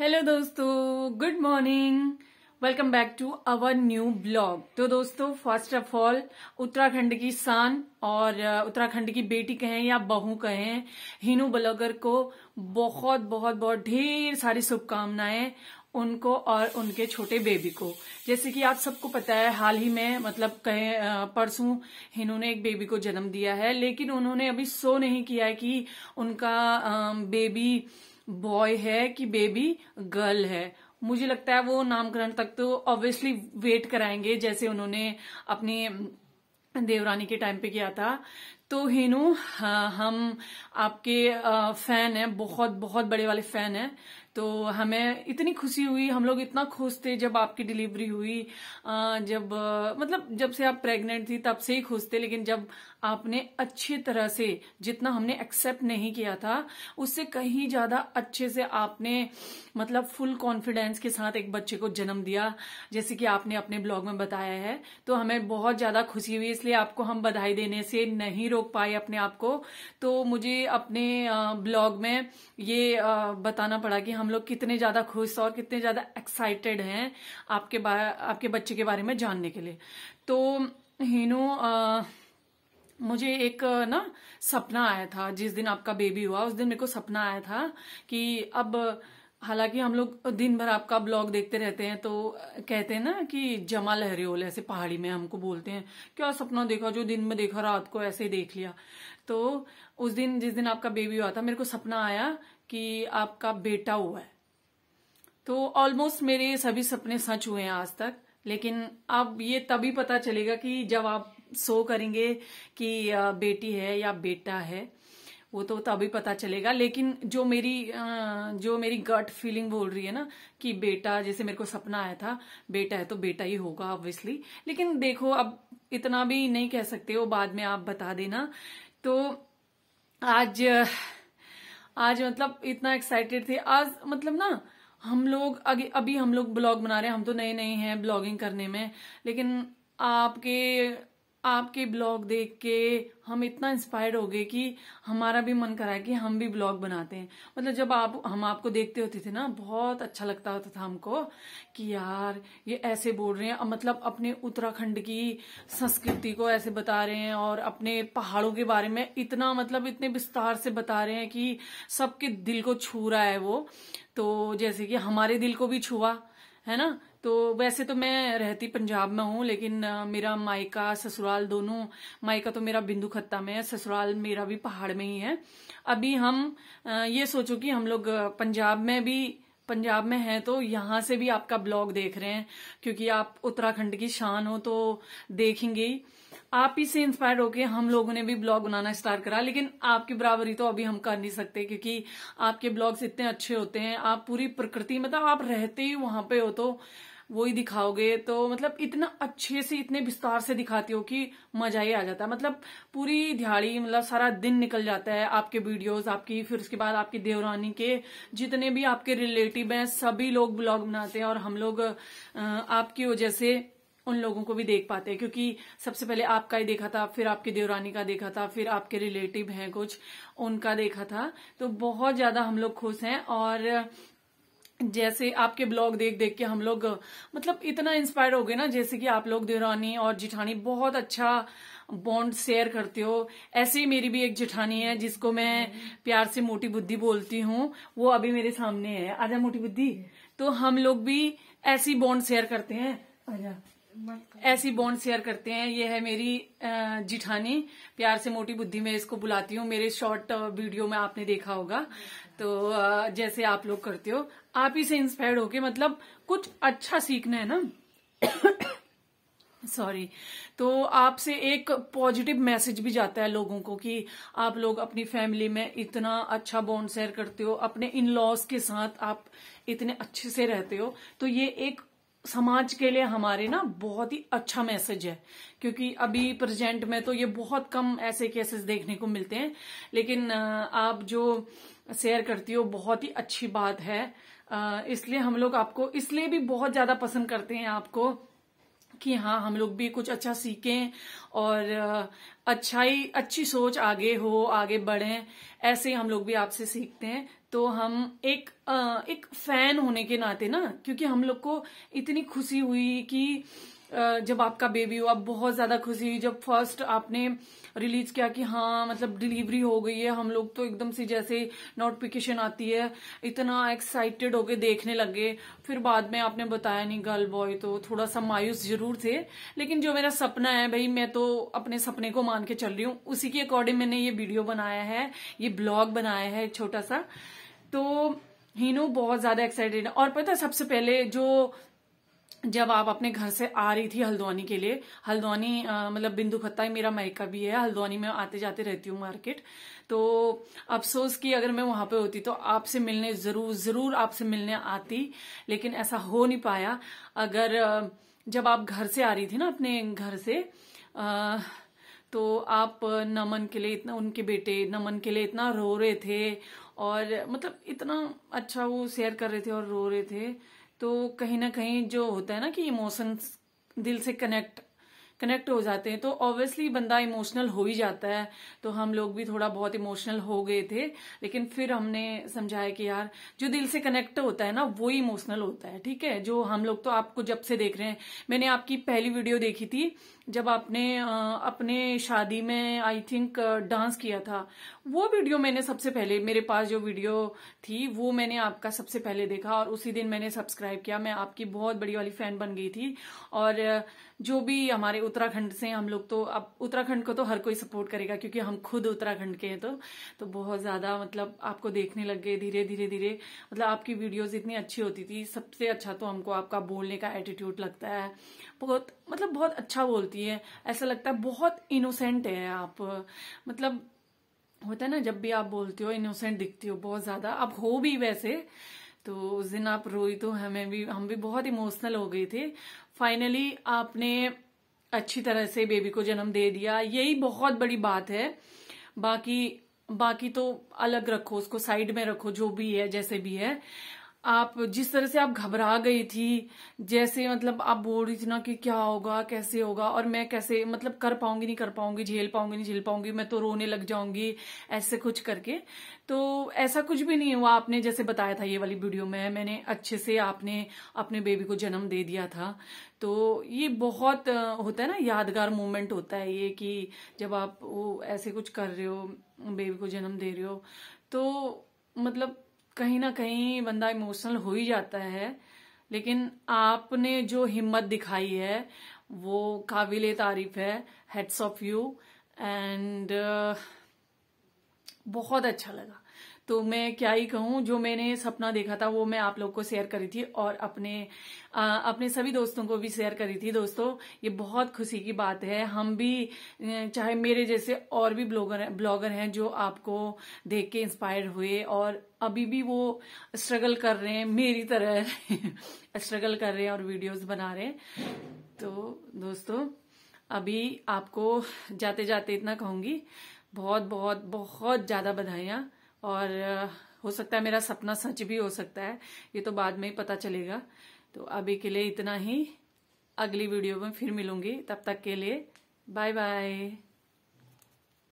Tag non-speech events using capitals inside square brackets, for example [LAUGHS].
hello दोस्तों good morning welcome back to our new blog तो दोस्तों फर्स्ट ऑफ ऑल उत्तराखंड की शान और उत्तराखंड की बेटी कहें या बहू कहें हिनू ब्लॉगर को बहुत बहुत बहुत ढेर सारी शुभकामनाएं उनको और उनके छोटे बेबी को जैसे कि आप सबको पता है हाल ही में मतलब कहें परसों ने एक बेबी को जन्म दिया है लेकिन उन्होंने अभी सो नहीं किया है कि उनका बेबी बॉय है कि बेबी गर्ल है मुझे लगता है वो नामकरण तक तो ऑब्वियसली वेट कराएंगे जैसे उन्होंने अपने देवरानी के टाइम पे किया था तो हिनू हाँ, हम आपके फैन हैं बहुत बहुत बड़े वाले फैन हैं तो हमें इतनी खुशी हुई हम लोग इतना खुश थे जब आपकी डिलीवरी हुई जब मतलब जब से आप प्रेग्नेंट थी तब से ही खुश थे लेकिन जब आपने अच्छी तरह से जितना हमने एक्सेप्ट नहीं किया था उससे कहीं ज्यादा अच्छे से आपने मतलब फुल कॉन्फिडेंस के साथ एक बच्चे को जन्म दिया जैसे कि आपने अपने ब्लॉग में बताया है तो हमें बहुत ज्यादा खुशी हुई इसलिए आपको हम बधाई देने से नहीं रोक पाए अपने आप को तो मुझे अपने ब्लॉग में ये बताना पड़ा कि हम हम लोग कितने ज्यादा खुश और कितने ज्यादा एक्साइटेड हैं आपके आपके बच्चे के बारे में जानने के लिए तो हीनो मुझे एक ना सपना आया था जिस दिन आपका बेबी हुआ उस दिन मेरे को सपना आया था कि अब हालांकि हम लोग दिन भर आपका ब्लॉग देखते रहते हैं तो कहते हैं ना कि जमा लहरियोल ऐसे पहाड़ी में हमको बोलते हैं क्या सपना देखा जो दिन में देखा रात को ऐसे ही देख लिया तो उस दिन जिस दिन आपका बेबी हुआ था मेरे को सपना आया कि आपका बेटा हुआ है तो ऑलमोस्ट मेरे सभी सपने सच हुए हैं आज तक लेकिन अब ये तभी पता चलेगा कि जब आप सो करेंगे कि बेटी है या बेटा है वो तो तभी पता चलेगा लेकिन जो मेरी जो मेरी गट फीलिंग बोल रही है ना कि बेटा जैसे मेरे को सपना आया था बेटा है तो बेटा ही होगा ऑब्वियसली लेकिन देखो अब इतना भी नहीं कह सकते हो बाद में आप बता देना तो आज आज मतलब इतना एक्साइटेड थे आज मतलब ना हम लोग अभी हम लोग ब्लॉग बना रहे हैं हम तो नए नए हैं ब्लॉगिंग करने में लेकिन आपके आपके ब्लॉग देख के हम इतना इंस्पायर्ड हो गए कि हमारा भी मन करा कि हम भी ब्लॉग बनाते हैं मतलब जब आप हम आपको देखते होते थे ना बहुत अच्छा लगता होता था हमको कि यार ये ऐसे बोल रहे हैं मतलब अपने उत्तराखंड की संस्कृति को ऐसे बता रहे हैं और अपने पहाड़ों के बारे में इतना मतलब इतने विस्तार से बता रहे हैं कि सबके दिल को छू रहा है वो तो जैसे कि हमारे दिल को भी छुआ है ना तो वैसे तो मैं रहती पंजाब में हूँ लेकिन मेरा मायका ससुराल दोनों मायका तो मेरा बिंदु खत्ता में है ससुराल मेरा भी पहाड़ में ही है अभी हम ये सोचो कि हम लोग पंजाब में भी पंजाब में हैं तो यहां से भी आपका ब्लॉग देख रहे हैं क्योंकि आप उत्तराखंड की शान हो तो देखेंगे ही आप ही से इंस्पायर होके हम लोगों ने भी ब्लॉग बनाना स्टार्ट करा लेकिन आपकी बराबरी तो अभी हम कर नहीं सकते क्योंकि आपके ब्लॉग्स इतने अच्छे होते हैं आप पूरी प्रकृति मतलब आप रहते ही वहां पे हो तो वो ही दिखाओगे तो मतलब इतना अच्छे से इतने विस्तार से दिखाती हो कि मजा ही आ जाता है मतलब पूरी दिहाड़ी मतलब सारा दिन निकल जाता है आपके वीडियोस आपकी फिर उसके बाद आपकी देवरानी के जितने भी आपके रिलेटिव हैं सभी लोग ब्लॉग बनाते हैं और हम लोग आपकी वजह से उन लोगों को भी देख पाते हैं क्योंकि सबसे पहले आपका ही देखा था फिर आपके देवरानी का देखा था फिर आपके रिलेटिव हैं कुछ उनका देखा था तो बहुत ज्यादा हम लोग खुश हैं और जैसे आपके ब्लॉग देख देख के हम लोग मतलब इतना इंस्पायर हो गए ना जैसे कि आप लोग देवरानी और जिठानी बहुत अच्छा बॉन्ड शेयर करते हो ऐसे ही मेरी भी एक जिठानी है जिसको मैं प्यार से मोटी बुद्धि बोलती हूँ वो अभी मेरे सामने है आजा मोटी बुद्धि तो हम लोग भी ऐसी बॉन्ड शेयर करते हैं आजा ऐसी बॉन्ड शेयर करते हैं ये है मेरी जिठानी प्यार से मोटी बुद्धि में इसको बुलाती हूँ मेरे शॉर्ट वीडियो में आपने देखा होगा तो जैसे आप लोग करते हो आप ही से इंस्पायर्ड होके मतलब कुछ अच्छा सीखना है ना सॉरी [COUGHS] तो आपसे एक पॉजिटिव मैसेज भी जाता है लोगों को कि आप लोग अपनी फैमिली में इतना अच्छा बॉन्ड शेयर करते हो अपने इन लॉज के साथ आप इतने अच्छे से रहते हो तो ये एक समाज के लिए हमारे ना बहुत ही अच्छा मैसेज है क्योंकि अभी प्रेजेंट में तो ये बहुत कम ऐसे केसेस देखने को मिलते हैं लेकिन आप जो शेयर करती हो बहुत ही अच्छी बात है इसलिए हम लोग आपको इसलिए भी बहुत ज्यादा पसंद करते हैं आपको कि हाँ हम लोग भी कुछ अच्छा सीखें और अच्छाई अच्छी सोच आगे हो आगे बढ़ें ऐसे हम लोग भी आपसे सीखते हैं तो हम एक एक फैन होने के नाते ना क्योंकि हम लोग को इतनी खुशी हुई कि जब आपका बेबी हुआ बहुत ज्यादा खुशी हुई जब फर्स्ट आपने रिलीज किया कि हाँ मतलब डिलीवरी हो गई है हम लोग तो एकदम से जैसे नोटिफिकेशन आती है इतना एक्साइटेड होके देखने लगे फिर बाद में आपने बताया नहीं गर्ल बॉय तो थोड़ा सा मायूस जरूर थे लेकिन जो मेरा सपना है भाई मैं तो अपने सपने को मान के चल रही हूँ उसी के अकॉर्डिंग मैंने ये वीडियो बनाया है ये ब्लॉग बनाया है छोटा सा तो हीनू बहुत ज्यादा एक्साइटेड है और पता सबसे पहले जो जब आप अपने घर से आ रही थी हल्द्वानी के लिए हल्द्वानी मतलब बिंदु खत्ता मेरा मायका भी है हल्द्वानी में आते जाते रहती हूँ मार्केट तो अफसोस कि अगर मैं वहां पे होती तो आपसे मिलने जरूर जरूर आपसे मिलने आती लेकिन ऐसा हो नहीं पाया अगर जब आप घर से आ रही थी ना अपने घर से आ, तो आप नमन के लिए इतना उनके बेटे नमन के लिए इतना रो रहे थे और मतलब इतना अच्छा वो शेयर कर रहे थे और रो रहे थे तो कहीं ना कहीं जो होता है ना कि इमोशंस दिल से कनेक्ट कनेक्ट हो जाते हैं तो ऑब्वियसली बंदा इमोशनल हो ही जाता है तो हम लोग भी थोड़ा बहुत इमोशनल हो गए थे लेकिन फिर हमने समझाया कि यार जो दिल से कनेक्ट होता है ना वो इमोशनल होता है ठीक है जो हम लोग तो आपको जब से देख रहे हैं मैंने आपकी पहली वीडियो देखी थी जब आपने अपने शादी में आई थिंक डांस किया था वो वीडियो मैंने सबसे पहले मेरे पास जो वीडियो थी वो मैंने आपका सबसे पहले देखा और उसी दिन मैंने सब्सक्राइब किया मैं आपकी बहुत बड़ी वाली फैन बन गई थी और जो भी हमारे उत्तराखंड से हम लोग तो अब उत्तराखंड को तो हर कोई सपोर्ट करेगा क्योंकि हम खुद उत्तराखंड के हैं तो तो बहुत ज्यादा मतलब आपको देखने लग गए धीरे धीरे धीरे मतलब आपकी वीडियोस इतनी अच्छी होती थी सबसे अच्छा तो हमको आपका बोलने का एटीट्यूड लगता है बहुत मतलब बहुत अच्छा बोलती होती है ऐसा लगता है बहुत इनोसेंट है आप मतलब होता है ना जब भी आप बोलते हो इनोसेंट दिखती हो बहुत ज्यादा अब हो भी वैसे तो उस दिन आप रोई तो हमें भी हम भी बहुत इमोशनल हो गए थे फाइनली आपने अच्छी तरह से बेबी को जन्म दे दिया यही बहुत बड़ी बात है बाकी बाकी तो अलग रखो उसको साइड में रखो जो भी है जैसे भी है आप जिस तरह से आप घबरा गई थी जैसे मतलब आप बोल रही थी ना कि क्या होगा कैसे होगा और मैं कैसे मतलब कर पाऊंगी नहीं कर पाऊंगी झेल पाऊंगी नहीं झेल पाऊंगी मैं तो रोने लग जाऊंगी ऐसे कुछ करके तो ऐसा कुछ भी नहीं हुआ आपने जैसे बताया था ये वाली वीडियो में मैंने अच्छे से आपने अपने बेबी को जन्म दे दिया था तो ये बहुत होता है ना यादगार मोमेंट होता है ये कि जब आप वो ऐसे कुछ कर रहे हो बेबी को जन्म दे रहे हो तो मतलब कहीं ना कहीं बंदा इमोशनल हो ही जाता है लेकिन आपने जो हिम्मत दिखाई है वो काबिल तारीफ है हेड्स ऑफ यू एंड बहुत अच्छा लगा तो मैं क्या ही कहूं जो मैंने सपना देखा था वो मैं आप लोग को शेयर करी थी और अपने आ, अपने सभी दोस्तों को भी शेयर करी थी दोस्तों ये बहुत खुशी की बात है हम भी चाहे मेरे जैसे और भी ब्लॉगर ब्लॉगर हैं जो आपको देख के इंस्पायर हुए और अभी भी वो स्ट्रगल कर रहे हैं मेरी तरह स्ट्रगल [LAUGHS] कर रहे हैं और वीडियोज बना रहे तो दोस्तों अभी आपको जाते जाते इतना कहूंगी बहुत बहुत बहुत ज़्यादा बधाइयां और हो सकता है मेरा सपना सच भी हो सकता है ये तो बाद में ही पता चलेगा तो अभी के लिए इतना ही अगली वीडियो में फिर मिलूंगी तब तक के लिए बाय बाय